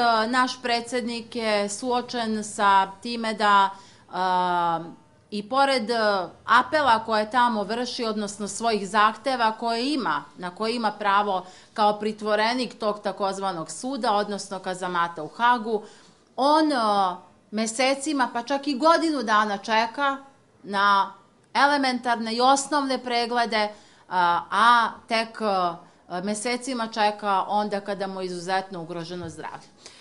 E, naš predsednik je suočen sa time da e, i pored apela koje tamo vrši, odnosno svojih zahteva koje ima, na koje ima pravo kao pritvorenik tog takozvanog suda, odnosno kazamata u Hagu, on e, mesecima, pa čak i godinu dana čeka na elementarne i osnovne preglede, a tek mesecima čeka onda kada mu je izuzetno ugroženo zdravlje.